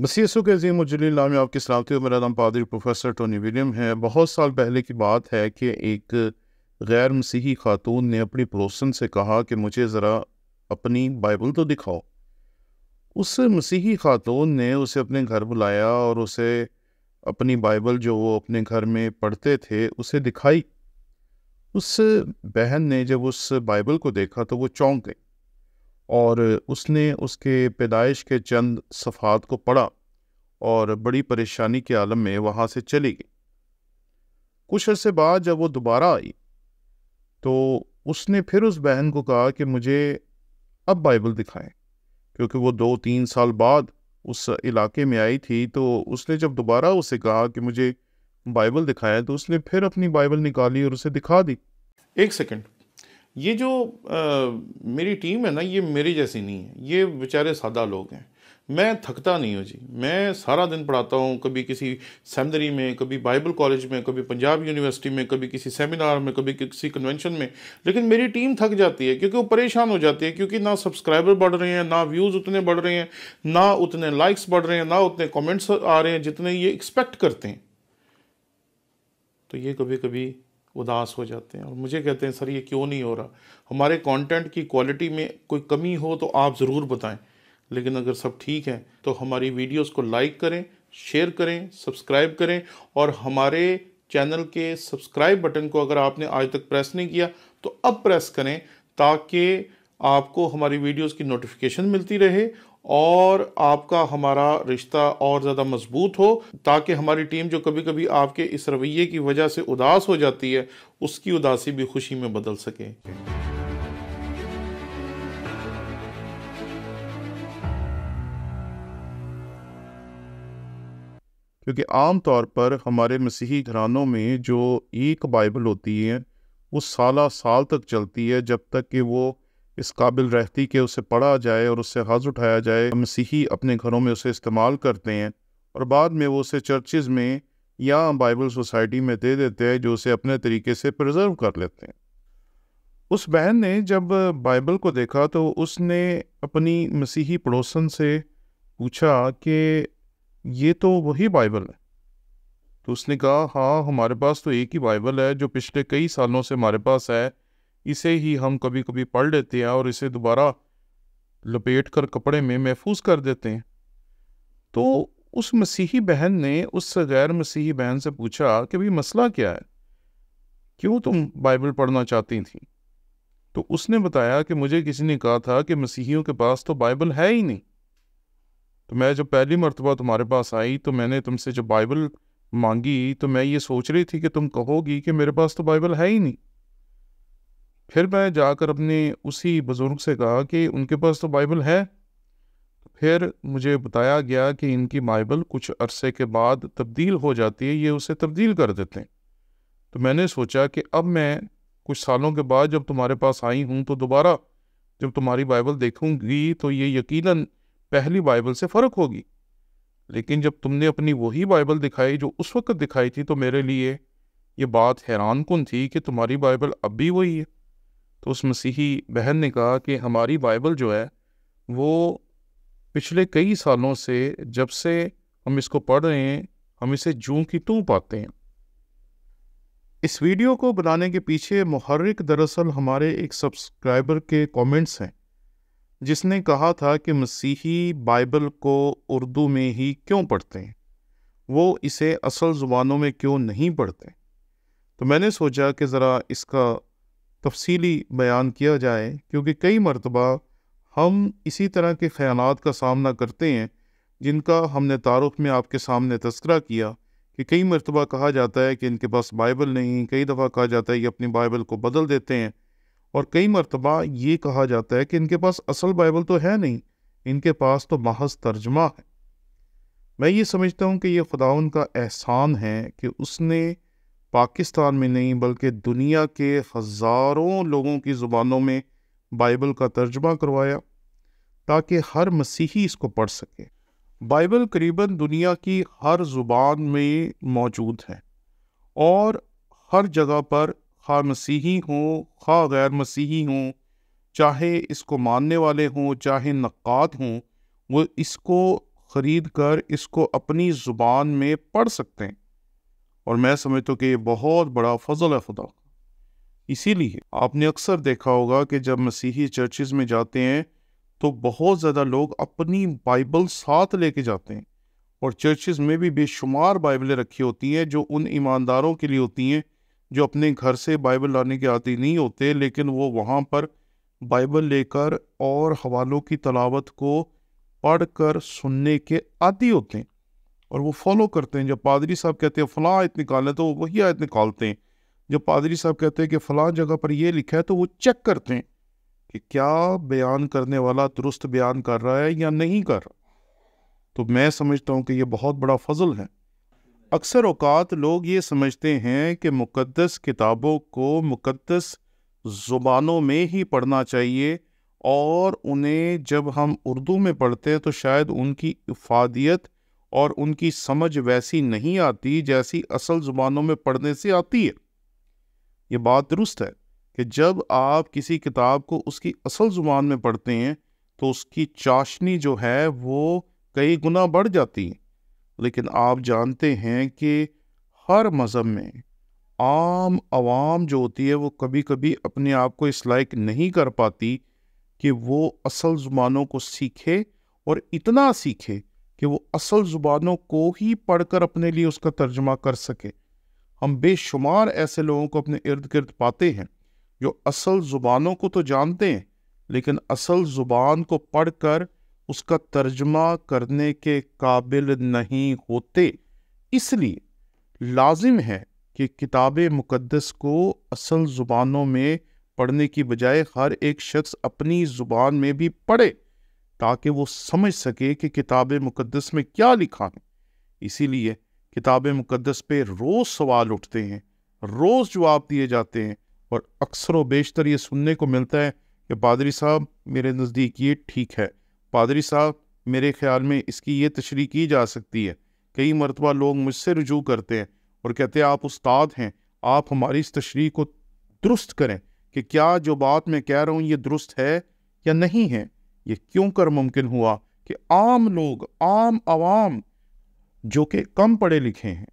मसीसु के अजीम उजलील आप आपकी सलामती हूँ मेरा नाम पादरी प्रोफेसर टोनी विलियम है बहुत साल पहले की बात है कि एक गैर मसीही खातून ने अपनी पड़ोसन से कहा कि मुझे ज़रा अपनी बाइबल तो दिखाओ उस मसीही खातून ने उसे अपने घर बुलाया और उसे अपनी बाइबल जो वो अपने घर में पढ़ते थे उसे दिखाई उस बहन ने जब उस बाइबल को देखा तो वो चौंक गई और उसने उसके पैदाइश के चंद सफ़ात को पढ़ा और बड़ी परेशानी के आलम में वहाँ से चली गई कुछ अरसे बाद जब वो दोबारा आई तो उसने फिर उस बहन को कहा कि मुझे अब बाइबल दिखाएं क्योंकि वो दो तीन साल बाद उस इलाके में आई थी तो उसने जब दोबारा उसे कहा कि मुझे बाइबल दिखाएं तो उसने फिर अपनी बाइबल निकाली और उसे दिखा दी एक सेकंड ये जो आ, मेरी टीम है ना ये मेरी जैसी नहीं है ये बेचारे सादा लोग हैं मैं थकता नहीं हूँ जी मैं सारा दिन पढ़ाता हूँ कभी किसी सेमदरी में कभी बाइबल कॉलेज में कभी पंजाब यूनिवर्सिटी में कभी किसी सेमिनार में कभी किसी कन्वेंशन में लेकिन मेरी टीम थक जाती है क्योंकि वो परेशान हो जाती है क्योंकि ना सब्सक्राइबर बढ़ रहे हैं ना व्यूज़ उतने बढ़ रहे हैं ना उतने लाइक्स बढ़ रहे हैं ना उतने कॉमेंट्स आ रहे हैं जितने ये एक्सपेक्ट करते हैं तो ये कभी कभी उदास हो जाते हैं और मुझे कहते हैं सर ये क्यों नहीं हो रहा हमारे कंटेंट की क्वालिटी में कोई कमी हो तो आप ज़रूर बताएं लेकिन अगर सब ठीक है तो हमारी वीडियोस को लाइक करें शेयर करें सब्सक्राइब करें और हमारे चैनल के सब्सक्राइब बटन को अगर आपने आज तक प्रेस नहीं किया तो अब प्रेस करें ताकि आपको हमारी वीडियोस की नोटिफिकेशन मिलती रहे और आपका हमारा रिश्ता और ज़्यादा मजबूत हो ताकि हमारी टीम जो कभी कभी आपके इस रवैये की वजह से उदास हो जाती है उसकी उदासी भी खुशी में बदल सके क्योंकि आम तौर पर हमारे मसीही घरानों में जो एक बाइबल होती है वो साला साल तक चलती है जब तक कि वो इस काबिल रहती कि उसे पढ़ा जाए और उससे हज़ उठाया जाए मसीही अपने घरों में उसे इस्तेमाल करते हैं और बाद में वो उसे चर्चेज़ में या बाइबल सोसाइटी में दे देते हैं जो उसे अपने तरीके से प्रिजर्व कर लेते हैं उस बहन ने जब बाइबल को देखा तो उसने अपनी मसीही पड़ोसन से पूछा कि ये तो वही बाइबल है तो उसने कहा हाँ हमारे पास तो एक ही बाइबल है जो पिछले कई सालों से हमारे पास है इसे ही हम कभी कभी पढ़ लेते हैं और इसे दोबारा लपेट कर कपड़े में महफूज कर देते हैं तो उस मसीही बहन ने उस गैर मसीही बहन से पूछा कि भाई मसला क्या है क्यों तुम बाइबल पढ़ना चाहती थी तो उसने बताया कि मुझे किसी ने कहा था कि मसीहियों के पास तो बाइबल है ही नहीं तो मैं जब पहली मरतबा तुम्हारे पास आई तो मैंने तुमसे जब बाइबल मांगी तो मैं ये सोच रही थी कि तुम कहोगी कि मेरे पास तो बाइबल है ही नहीं फिर मैं जाकर अपने उसी बुज़ुर्ग से कहा कि उनके पास तो बाइबल है फिर मुझे बताया गया कि इनकी बाइबल कुछ अरसे के बाद तब्दील हो जाती है ये उसे तब्दील कर देते हैं तो मैंने सोचा कि अब मैं कुछ सालों के बाद जब तुम्हारे पास आई हूँ तो दोबारा जब तुम्हारी बाइबल देखूँगी तो ये यकीनन पहली बाइबल से फ़र्क होगी लेकिन जब तुमने अपनी वही बाइबल दिखाई जो उस वक़्त दिखाई थी तो मेरे लिए ये बात हैरान कन थी कि तुम्हारी बाइबल अब भी वही है तो उस मसीही बहन ने कहा कि हमारी बाइबल जो है वो पिछले कई सालों से जब से हम इसको पढ़ रहे हैं हम इसे जूं की तू पाते हैं इस वीडियो को बनाने के पीछे मुहर्रिक दरअसल हमारे एक सब्सक्राइबर के कमेंट्स हैं जिसने कहा था कि मसीही बाइबल को उर्दू में ही क्यों पढ़ते हैं वो इसे असल ज़ुबानों में क्यों नहीं पढ़ते तो मैंने सोचा कि ज़रा इसका तफसीली बयान किया जाए क्योंकि कई मरतबा हम इसी तरह के ख्याल का सामना करते हैं जिनका हमने तारुफ में आपके सामने तस्करा किया कि कई मरतबा कहा जाता है कि इनके पास बाइबल नहीं कई दफ़ा कहा जाता है कि अपनी बाइबल को बदल देते हैं और कई मरतबा ये कहा जाता है कि इनके पास असल बाइबल तो है नहीं इनके पास तो महज तर्जमा है मैं ये समझता हूँ कि ये खुदाउन का एहसान है कि उसने पाकिस्तान में नहीं बल्कि दुनिया के हज़ारों लोगों की ज़ुबानों में बाइबल का तर्जमा करवाया ताकि हर मसीही इसको पढ़ सके बाइबल करीबन दुनिया की हर ज़ुबान में मौजूद है और हर जगह पर खा मसीही हों खा गैर मसीही हों चाहे इसको मानने वाले हों चाहे नक़ाद हों वो इसको ख़रीद कर इसको अपनी ज़ुबान में पढ़ सकते हैं और मैं समझता हूँ कि ये बहुत बड़ा फजल है खुदा इसीलिए आपने अक्सर देखा होगा कि जब मसीही चर्चेज में जाते हैं तो बहुत ज़्यादा लोग अपनी बाइबल साथ लेके जाते हैं और चर्चेज में भी बेशुमार बाइबलें रखी होती हैं जो उन ईमानदारों के लिए होती हैं जो अपने घर से बाइबल लाने के आदि नहीं होते लेकिन वो वहाँ पर बाइबल लेकर और हवालों की तलावत को पढ़कर सुनने के आदि होते हैं और वो फॉलो करते हैं जब पादरी साहब कहते हैं फ़लाँ आयत निकालें तो वही आयत निकालते हैं जब पादरी साहब कहते हैं कि फ़लाँ जगह पर यह लिखा है तो वो चेक करते हैं कि क्या बयान करने वाला दुरुस्त बयान कर रहा है या नहीं कर रहा तो मैं समझता हूँ कि ये बहुत बड़ा फजल है अक्सर अवकात लोग ये समझते हैं कि मुकदस किताबों को मुकदस ज़ुबानों में ही पढ़ना चाहिए और उन्हें जब हम उर्दू में पढ़ते हैं तो शायद उनकी इफादियत और उनकी समझ वैसी नहीं आती जैसी असल ज़ुबानों में पढ़ने से आती है ये बात दुरुस्त है कि जब आप किसी किताब को उसकी असल ज़ुबान में पढ़ते हैं तो उसकी चाशनी जो है वो कई गुना बढ़ जाती है लेकिन आप जानते हैं कि हर मज़हब में आम आवाम जो होती है वो कभी कभी अपने आप को इस लायक नहीं कर पाती कि वो असल ज़ुबानों को सीखे और इतना सीखे कि वो असल ज़ुबानों को ही पढ़कर अपने लिए उसका तर्जमा कर सके हम बेशुमार ऐसे लोगों को अपने इर्द गिर्द पाते हैं जो असल ज़ुबानों को तो जानते हैं लेकिन असल ज़ुबान को पढ़कर उसका तर्जमा करने के काबिल नहीं होते इसलिए लाजिम है कि किताब मुक़दस को असल ज़ुबानों में पढ़ने की बजाय हर एक शख्स अपनी ज़ुबान में भी पढ़े ताकि वो समझ सके कि किताब मुक़दस में क्या लिखा है इसीलिए किताब मुक़दस पे रोज़ सवाल उठते हैं रोज़ जवाब दिए जाते हैं और अक्सर व बेशतर ये सुनने को मिलता है कि पादरी साहब मेरे नज़दीक ये ठीक है पादरी साहब मेरे ख्याल में इसकी ये तशरी की जा सकती है कई मरतबा लोग मुझसे रजू करते हैं और कहते हैं आप उस्ताद हैं आप हमारी इस तशरी को दुरुस्त करें कि क्या जो बात मैं कह रहा हूँ ये दुरुस्त है या नहीं है ये क्यों कर मुमकिन हुआ कि आम लोग आम आवाम जो कि कम पढ़े लिखे हैं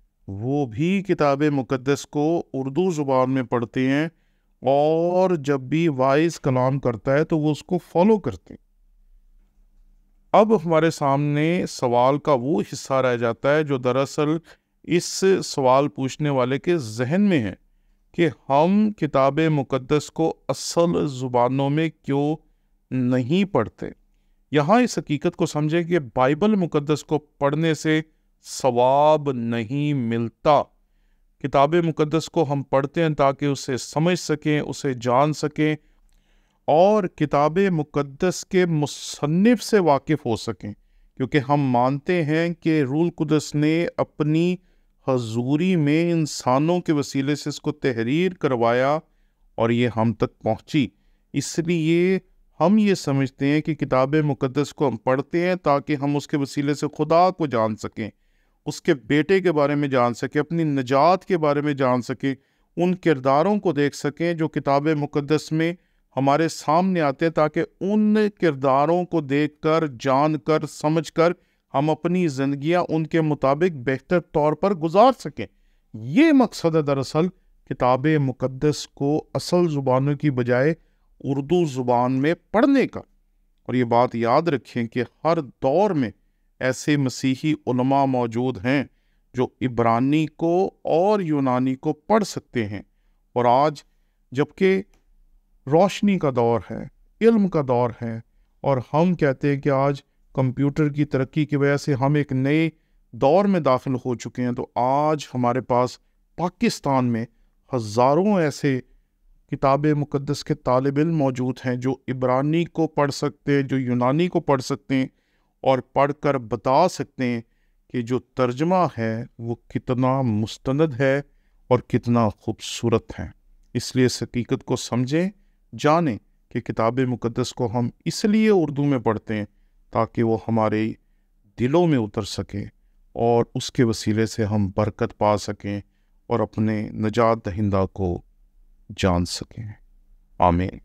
वो भी किताब मुक़दस को उर्दू ज़ुबान में पढ़ते हैं और जब भी वाइस कलाम करता है तो वो उसको फॉलो करते हैं अब हमारे सामने सवाल का वो हिस्सा रह जाता है जो दरअसल इस सवाल पूछने वाले के जहन में है कि हम किताब मुक़दस को असल ज़ुबानों में क्यों नहीं पढ़ते यहाँ इस हकीकत को समझे कि बाइबल मुकदस को पढ़ने से सवाब नहीं मिलता किताब मुकदस को हम पढ़ते हैं ताकि उसे समझ सकें उसे जान सकें और किताब मुकदस के मुसनफ़ से वाकिफ़ हो सकें क्योंकि हम मानते हैं कि रूल कुदस ने अपनी हजूरी में इंसानों के वसीले से इसको तहरीर करवाया और ये हम तक पहुँची इसलिए हम ये समझते हैं कि किताब मुक़दस को हम पढ़ते हैं ताकि हम उसके वसीले से खुदा को जान सकें उसके बेटे के बारे में जान सकें अपनी निजात के बारे में जान सकें उन किरदारों को देख सकें जो किताब मुक़दस में हमारे सामने आते हैं ताकि उन किरदारों को देख कर जान कर समझ कर हम अपनी ज़िंदियाँ उनके मुताबिक बेहतर तौर पर गुजार सकें ये मकसद है दरअसल किताब मुक़दस को असल ज़ुबानों की बजाय उर्दू ज़ुबान में पढ़ने का और ये बात याद रखें कि हर दौर में ऐसे मसीही उलमा मौजूद हैं जो इब्रानी को और यूनानी को पढ़ सकते हैं और आज जबकि रोशनी का दौर है इल्म का दौर है और हम कहते हैं कि आज कंप्यूटर की तरक्की की वजह से हम एक नए दौर में दाखिल हो चुके हैं तो आज हमारे पास पाकिस्तान में हज़ारों ऐसे किताब मुक़दस के तालब इम मौजूद हैं जो इब्रानी को पढ़ सकते हैं जो यूनानी को पढ़ सकते हैं और पढ़ कर बता सकते हैं कि जो तर्जमा है वो कितना मुस्ंद है और कितना खूबसूरत है इसलिए इस हकीकत को समझें जानें कि किताब मुक़दस को हम इसलिए उर्दू में पढ़ते हैं ताकि वो हमारे दिलों में उतर सकें और उसके वसीले से हम बरकत पा सकें और अपने नजात दहिंदा को जान सकें आमीन